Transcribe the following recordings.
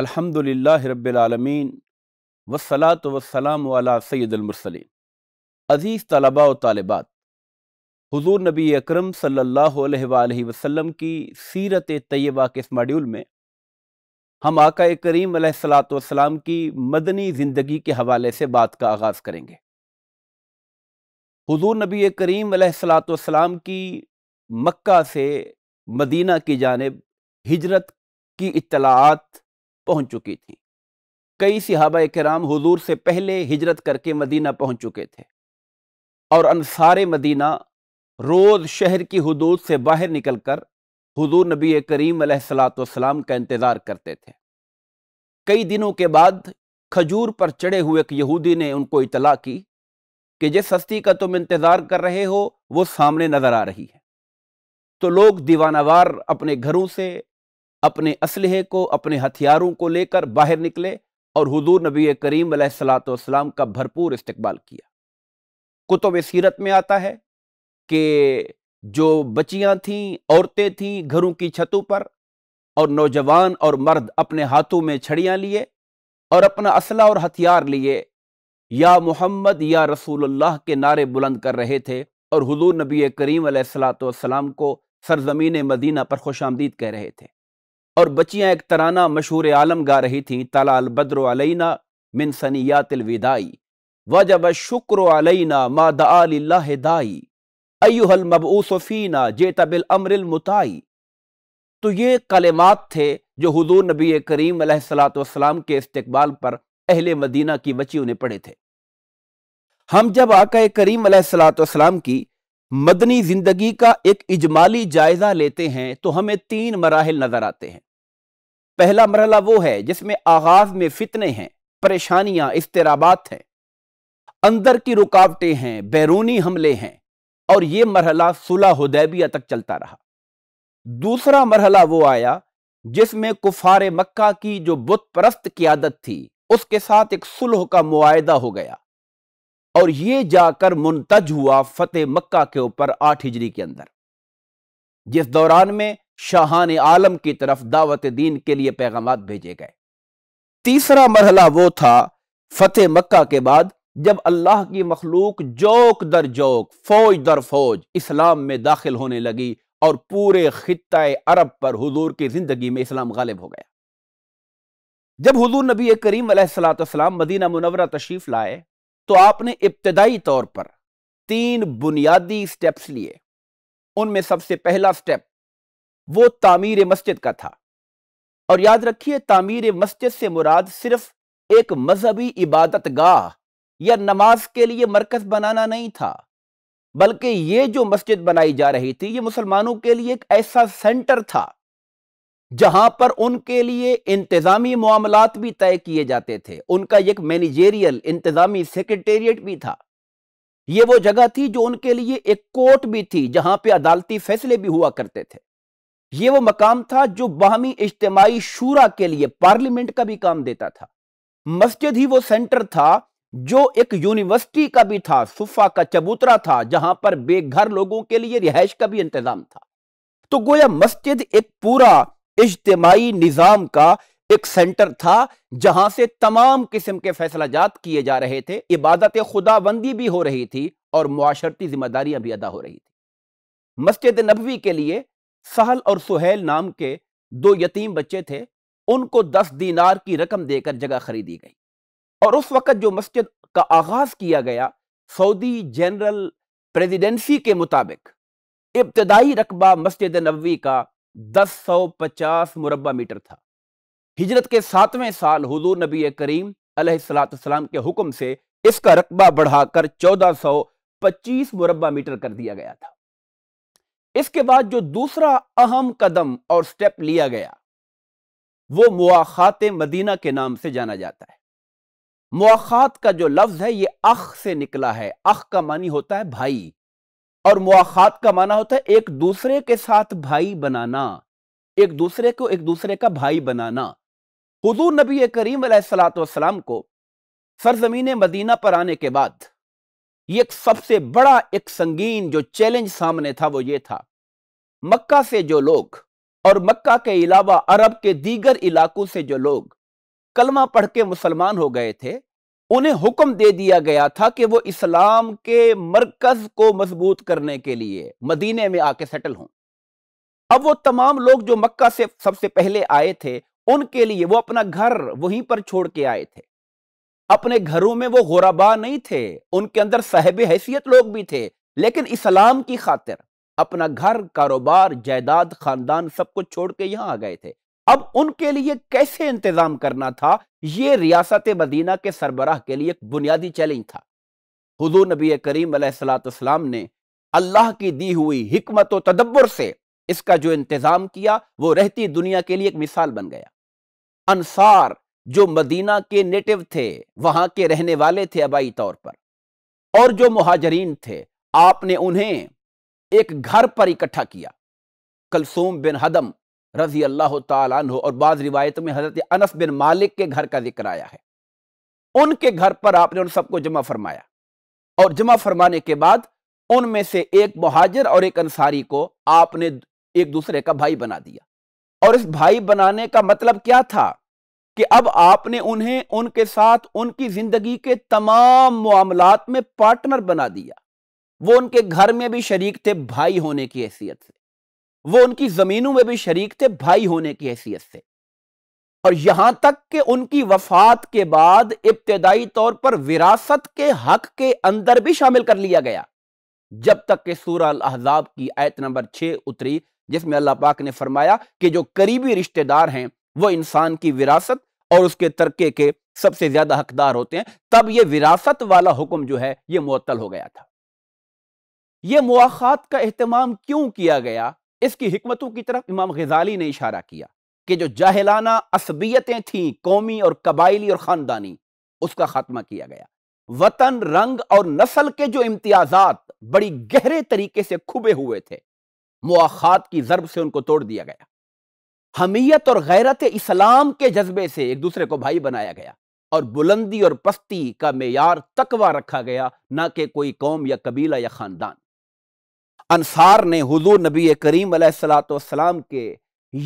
अलहमदिल्ला रबालमीन वसलात वसलाम वाला सैदुलमरसलिन अज़ीज़ तलबा व तालबात हुजूर नबी अकरम सल्लल्लाहु अलैहि वसल्लम की सीरत तय्यबा के इस मॉड्यूल में हम आका करीम सलाम की मदनी ज़िंदगी के हवाले से बात का आगाज़ करेंगे हुजूर नबी करीम सलाम की मक्का से मदीना की जानब हिजरत की इतलात पहुंच चुकी थी कई सिहाबा कराम हुजूर से पहले हिजरत करके मदीना पहुंच चुके थे और अनसार मदीना रोज़ शहर की हदूद से बाहर निकल कर हजूर नबी करीम सलाम का इंतज़ार करते थे कई दिनों के बाद खजूर पर चढ़े हुए एक यहूदी ने उनको इतला की कि जिस हस्ती का तुम इंतज़ार कर रहे हो वो सामने नज़र आ रही है तो लोग दीवानावार अपने घरों से अपने असलहे को अपने हथियारों को लेकर बाहर निकले और हुजूर नबी करीम सलाम का भरपूर इस्तकबाल किया कुतुब सीरत में आता है कि जो बच्चियां थीं औरतें थीं घरों की छतों पर और नौजवान और मर्द अपने हाथों में छड़ियाँ लिए और अपना असला और हथियार लिए या मोहम्मद या अल्लाह के नारे बुलंद कर रहे थे और हजूर नबी करीम सलाम को सरजमीन मदीना पर खुश आमदीद कह रहे थे और बच्चियाँ एक तराना मशहूर आलम गा रही थीं तलाल बद्र अलैना मिन सनियातिलविदाई वजब शुक्र अलैना मादाई अयुहल मबूसफ़ीना जे तबिल अमरिल मुताई तो ये कलेमात थे जो हजूर नबी करीम सलातम के इस्तबाल पर अहल मदीना की बचियों ने पढ़े थे हम जब आका करीम सलातम की मदनी जिंदगी का एक इजमाली जायजा लेते हैं तो हमें तीन मराहल नजर आते हैं पहला मरहला वो है जिसमें आगाज में फितने हैं परेशानियां इसतराबात हैं अंदर की रुकावटें हैं बैरूनी हमले हैं और यह मरहला सुलह हदैबिया तक चलता रहा दूसरा मरहला वो आया जिसमें कुफार मक्का की जो बुत परस्त की आदत थी उसके साथ एक सुलह का मुआदा हो गया और यह जाकर मुंतज हुआ फतेह मक्का के ऊपर आठ हिजरी के अंदर जिस दौरान में शाहान आलम की तरफ दावत दीन के लिए पैगाम भेजे गए तीसरा मरहला वो था फतेह मक्का के बाद जब अल्लाह की मखलूक जोक दर जोक फौज दर फौज इस्लाम में दाखिल होने लगी और पूरे खत्े अरब पर हजूर की जिंदगी में इस्लाम गालिब हो गया जब हजूर नबी करीम सलाम मदीना मुनवरा तशरीफ लाए तो आपने इब्तदाई तौर पर तीन बुनियादी स्टेप्स लिए उनमें सबसे पहला स्टेप वो तामीर मस्जिद का था और याद रखिए तामीर मस्जिद से मुराद सिर्फ एक मजहबी इबादत गाह या नमाज के लिए मरकज बनाना नहीं था बल्कि ये जो मस्जिद बनाई जा रही थी ये मुसलमानों के लिए एक ऐसा सेंटर था जहां पर उनके लिए इंतजामी मामला भी तय किए जाते थे उनका एक मैनेजेरियल इंतजामी सेक्रेटेरिएट भी था ये वो जगह थी जो उनके लिए एक कोर्ट भी थी जहां पे अदालती फैसले भी हुआ करते थे ये वो मकाम था जो बाहमी इज्तमाही शूरा के लिए पार्लियामेंट का भी काम देता था मस्जिद ही वो सेंटर था जो एक यूनिवर्सिटी का भी था सुफा का चबूतरा था जहां पर बेघर लोगों के लिए रिहाइश का भी इंतजाम था तो गोया मस्जिद एक पूरा इज्तमाही निज़ाम का एक सेंटर था जहां से तमाम किस्म के फैसला जात किए जा रहे थे इबादत खुदाबंदी भी हो रही थी और मुआशरती जिम्मेदारियां भी अदा हो रही थी मस्जिद नबवी के लिए सहल और सुहेल नाम के दो यतीम बच्चे थे उनको दस दीनार की रकम देकर जगह खरीदी गई और उस वक़्त जो मस्जिद का आगाज़ किया गया सऊदी जनरल प्रेजिडेंसी के मुताबिक इब्तदाई रकबा मस्जिद नबी का दस सौ पचास मुरबा मीटर था हिजरत के सातवें साल हजूर नबी करीम सलाम के हुक्म से इसका रकबा बढ़ाकर चौदह सौ पच्चीस मुरबा मीटर कर दिया गया था इसके बाद जो दूसरा अहम कदम और स्टेप लिया गया वो मुआखात मदीना के नाम से जाना जाता है मुआखात का जो लफ्ज है ये अख से निकला है अख का मानी होता है भाई और मुआखात का माना होता है एक दूसरे के साथ भाई बनाना एक दूसरे को एक दूसरे का भाई बनाना हजूर नबी करीम सलाम को सरजमीन मदीना पर आने के बाद ये सबसे बड़ा एक संगीन जो चैलेंज सामने था वो ये था मक्का से जो लोग और मक्का के अलावा अरब के दीगर इलाकों से जो लोग कलमा पढ़ के मुसलमान हो गए थे उन्हें हुक्म दे दिया गया था कि वो इस्लाम के मरकज को मजबूत करने के लिए मदीने में आके सेटल हों अब वो तमाम लोग जो मक्का से सबसे पहले आए थे उनके लिए वो अपना घर वहीं पर छोड़ के आए थे अपने घरों में वो गोराबा नहीं थे उनके अंदर साहेब हैसियत लोग भी थे लेकिन इस्लाम की खातिर अपना घर कारोबार जायदाद खानदान सब कुछ छोड़ के यहाँ आ गए थे अब उनके लिए कैसे इंतजाम करना था ये रियासत मदीना के सरबराह के लिए एक बुनियादी चैलेंज था हजू नबी करीम सलाम ने अल्लाह की दी हुई हमत तदब्बर से इसका जो इंतज़ाम किया वो रहती दुनिया के लिए एक मिसाल बन गया अनसार जो मदीना के नेटिव थे वहां के रहने वाले थे आबाई तौर पर और जो महाजरीन थे आपने उन्हें एक घर पर इकट्ठा किया कलसूम बिन हदम रजी अल्लाह तु और बाज़ रिवायत में हज़रत अनस बिन मालिक के घर का जिक्र आया है उनके घर पर आपने उन सबको जमा फरमाया और जमा फरमाने के बाद उनमें से एक महाजर और एक अंसारी को आपने एक दूसरे का भाई बना दिया और इस भाई बनाने का मतलब क्या था कि अब आपने उन्हें उनके साथ उनकी जिंदगी के तमाम मामलात में पार्टनर बना दिया वो उनके घर में भी शरीक थे भाई होने की हैसियत से वो उनकी ज़मीनों में भी शरीक थे भाई होने की हैसियत से और यहां तक कि उनकी वफात के बाद इब्तदाई तौर पर विरासत के हक के अंदर भी शामिल कर लिया गया जब तक के सूरह अहजाब की आयत नंबर छः उतरी जिसमें अल्लाह पाक ने फरमाया कि जो करीबी रिश्तेदार हैं वो इंसान की विरासत और उसके तरके के सबसे ज्यादा हकदार होते हैं तब ये विरासत वाला हुक्म जो है ये मुअत्तल हो गया था यह मुआखात का अहतमाम क्यों किया गया इसकी हमतों की तरफ इमाम गजाली ने इशारा किया कि जो जाहलाना असबियतें थीं कौमी और कबाइली और ख़ानदानी उसका खात्मा किया गया वतन रंग और नस्ल के जो इम्तियाजात बड़ी गहरे तरीके से खुबे हुए थे मुआखात की जरब से उनको तोड़ दिया गया हमीयत और गैरत इस्लाम के जज्बे से एक दूसरे को भाई बनाया गया और बुलंदी और पस्ती का मैार तकवा रखा गया ना कि कोई कौम या कबीला या ख़ानदान अनसार ने हुजूर नबी करीम सलाम के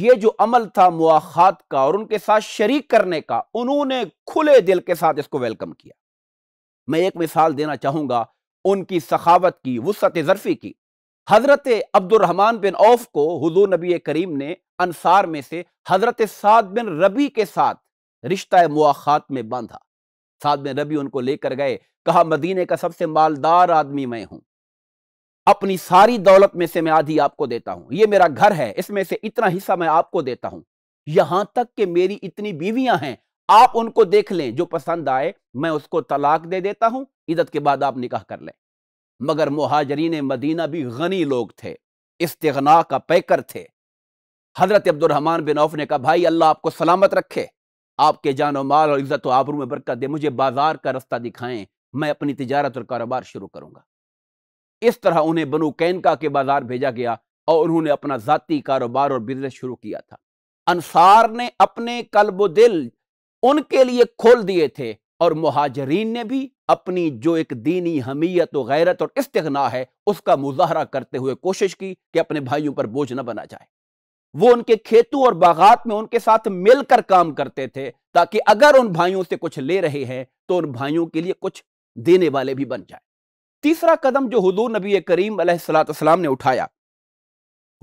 ये जो अमल था मुआखात का और उनके साथ शरीक करने का उन्होंने खुले दिल के साथ इसको वेलकम किया मैं एक मिसाल देना चाहूँगा उनकी सखावत की वसत ज़रफ़ी की हज़रत अब्दुलरहमान बिन औफ को हजू नबी करीम ने अनसार में से हज़रत साद बिन रबी के साथ रिश्ता मुआखात में बांधा साद बिन रबी उनको लेकर गए कहा मदीने का सबसे मालदार आदमी मैं हूँ अपनी सारी दौलत में से मैं आधी आपको देता हूं ये मेरा घर है इसमें से इतना हिस्सा मैं आपको देता हूं यहां तक कि मेरी इतनी बीवियां हैं आप उनको देख लें जो पसंद आए मैं उसको तलाक दे देता हूं इदत के बाद आप निकाह कर लें मगर मुहाजरीन मदीना भी गनी लोग थे इस्तना का पैकर थे हजरत अब्दुलरहमान बिन औफ ने कहा भाई अल्लाह आपको सलामत रखे आपके जानो माल और इज्जत आबरू में बरकत दे मुझे बाजार का रास्ता दिखाएं मैं अपनी तजारत और कारोबार शुरू करूंगा इस तरह उन्हें बनु कैनका के बाजार भेजा गया और उन्होंने अपना ज़ाती कारोबार और बिजनेस शुरू किया था अनसार ने अपने कल्ब दिल उनके लिए खोल दिए थे और महाजरीन ने भी अपनी जो एक दीनी हमीयत और गैरत और इस्तना है उसका मुजाहरा करते हुए कोशिश की कि अपने भाइयों पर बोझ न बना जाए वो उनके खेतों और बागात में उनके साथ मिलकर काम करते थे ताकि अगर उन भाइयों से कुछ ले रहे हैं तो उन भाइयों के लिए कुछ देने वाले भी बन जाए तीसरा कदम जो हजूर नबी करीम सलाम ने उठाया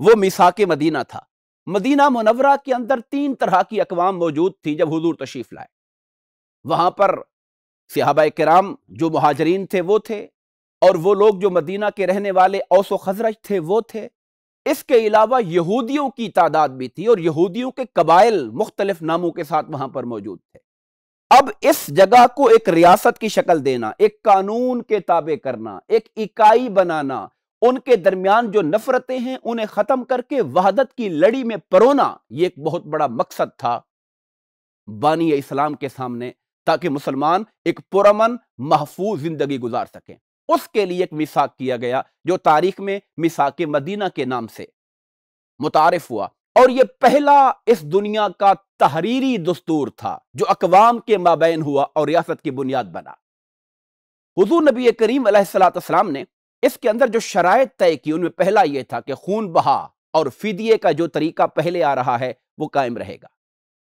वो मिसाक मदीना था मदीना मुनवरा के अंदर तीन तरह की अकवाम मौजूद थी जब हजूर तशीफ लाए वहाँ पर सिहाबा कराम जो महाजरीन थे वो थे और वो लोग जो मदीना के रहने वाले औसो खजरज थे वो थे इसके अलावा यहूदियों की तादाद भी थी और यहूदियों के कबाइल मुख्तलिफ नामों के साथ वहाँ पर मौजूद थे अब इस जगह को एक रियासत की शक्ल देना एक कानून के ताबे करना एक इकाई बनाना उनके दरमियान जो नफरतें हैं उन्हें खत्म करके वहादत की लड़ी में परोना यह एक बहुत बड़ा मकसद था बानी इस्लाम के सामने ताकि मुसलमान एक पुरमन महफूज जिंदगी गुजार सकें उसके लिए एक मिसाक किया गया जो तारीख में मिसाक मदीना के नाम से मुतारफ हुआ और यह पहला इस दुनिया का तहरीरी दस्तूर था जो अकवाम के माबैन हुआ और रियासत की बुनियाद बना हजू नबी करीम सलाम ने इसके अंदर जो शराय तय की उनमें पहला यह था कि खून बहा और फिदिये का जो तरीका पहले आ रहा है वो कायम रहेगा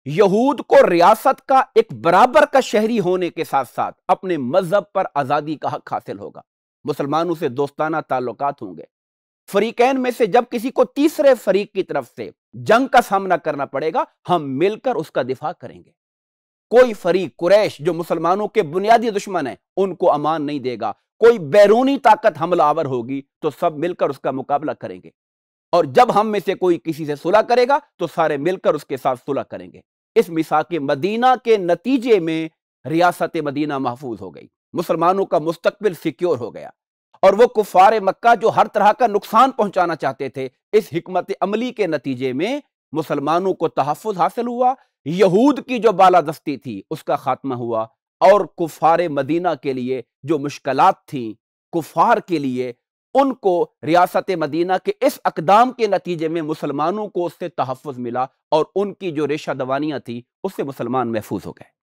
यहूद को रियासत का एक बराबर का शहरी होने के साथ साथ अपने मजहब पर आज़ादी का हक हासिल होगा मुसलमानों से दोस्ताना ताल्लुकात होंगे फरीकैन में से जब किसी को तीसरे फरीक की तरफ से जंग का सामना करना पड़ेगा हम मिलकर उसका दिफा करेंगे कोई फरीक कुरैश जो मुसलमानों के बुनियादी दुश्मन है उनको अमान नहीं देगा कोई बैरूनी ताकत हमलावर होगी तो सब मिलकर उसका मुकाबला करेंगे और जब हम में से कोई किसी से सुलह करेगा तो सारे मिलकर उसके साथ सुलह करेंगे इस मिसा के मदीना के नतीजे में रियासत मदीना महफूज हो गई मुसलमानों का मुस्तबिल सिक्योर हो गया और वो कुफार मक्का जो हर तरह का नुकसान पहुंचाना चाहते थे इस हमत अमली के नतीजे में मुसलमानों को तहफ़ हासिल हुआ यहूद की जो बालादस्ती थी उसका खात्मा हुआ और कुफार मदीना के लिए जो मुश्किल थी कुफार के लिए उनको रियासत मदीना के इस अकदाम के नतीजे में मुसलमानों को उससे तहफ़ मिला और उनकी जो रेशा दवानियाँ थी उससे मुसलमान महफूज हो गए